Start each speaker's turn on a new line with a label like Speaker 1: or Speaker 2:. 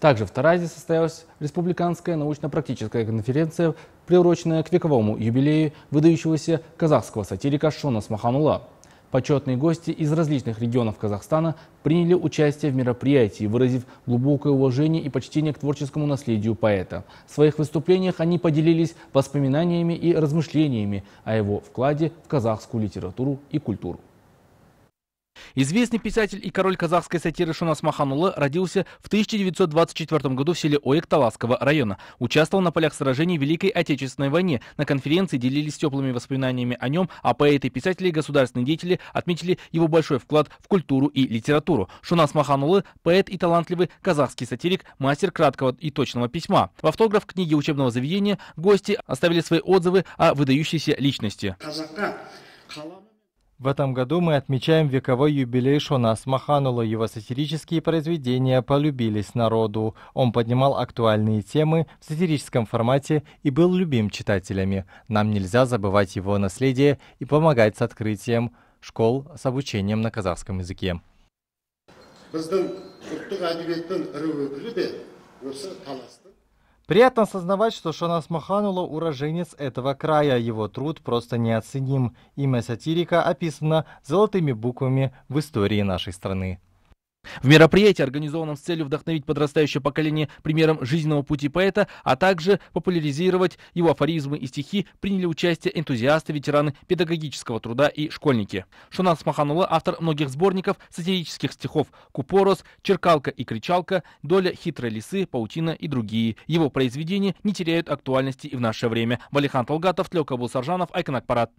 Speaker 1: Также в Таразе состоялась республиканская научно-практическая конференция, приуроченная к вековому юбилею выдающегося казахского сатирика Шона Смаханула. Почетные гости из различных регионов Казахстана приняли участие в мероприятии, выразив глубокое уважение и почтение к творческому наследию поэта. В своих выступлениях они поделились воспоминаниями и размышлениями о его вкладе в казахскую литературу и культуру. Известный писатель и король казахской сатиры Шунас Маханулы родился в 1924 году в селе Оек Таласского района. Участвовал на полях сражений в Великой Отечественной войне. На конференции делились теплыми воспоминаниями о нем, а поэты, писатели и государственные деятели отметили его большой вклад в культуру и литературу. Шунас Маханулы – поэт и талантливый казахский сатирик, мастер краткого и точного письма. В автограф книги учебного заведения гости оставили
Speaker 2: свои отзывы о выдающейся личности. В этом году мы отмечаем вековой юбилей Шона Смаханула. Его сатирические произведения полюбились народу. Он поднимал актуальные темы в сатирическом формате и был любим читателями. Нам нельзя забывать его наследие и помогать с открытием школ с обучением на казахском языке. біздің ұлттық әдебиеттің ірі өкілі де осы талас Приятно осознавать, что Шона смаханула уроженец этого края, его труд просто неоценим. Имя сатирика описано золотыми буквами в истории нашей страны. В мероприятии, организованном с целью вдохновить
Speaker 1: подрастающее поколение примером жизненного пути поэта, а также популяризировать его афоризмы и стихи, приняли участие энтузиасты, ветераны педагогического труда и школьники. Шунан Смаханула – автор многих сборников сатирических стихов «Купорос», «Черкалка» и «Кричалка», «Доля хитрой лисы», «Паутина» и другие. Его произведения не теряют актуальности и в наше время. Валихан Толгатов, Тлёк Абусаржанов, Айконак Парад.